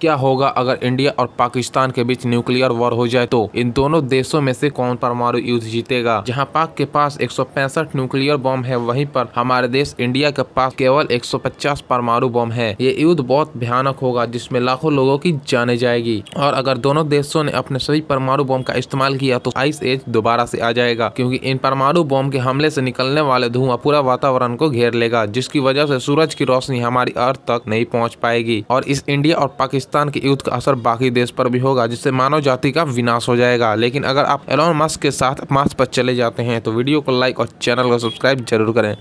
क्या होगा अगर इंडिया और पाकिस्तान के बीच न्यूक्लियर वॉर हो जाए तो इन दोनों देशों में से कौन परमाणु युद्ध जीतेगा जहां पाक के पास एक न्यूक्लियर बम है वहीं पर हमारे देश इंडिया के पास केवल 150 परमाणु बम है ये युद्ध बहुत भयानक होगा जिसमें लाखों लोगों की जाने जाएगी और अगर दोनों देशों ने अपने सभी परमाणु बम का इस्तेमाल किया तो आइस एज दोबारा ऐसी आ जाएगा क्यूँकी इन परमाणु बम के हमले ऐसी निकलने वाले धुआं पूरा वातावरण को घेर लेगा जिसकी वजह ऐसी सूरज की रोशनी हमारी अर्थ तक नहीं पहुँच पाएगी और इस इंडिया और पाकिस्तान पाकिस्तान के युद्ध का असर बाकी देश पर भी होगा जिससे मानव जाति का विनाश हो जाएगा लेकिन अगर आप एलोन मस्क के साथ मास्क पर चले जाते हैं तो वीडियो को लाइक और चैनल को सब्सक्राइब जरूर करें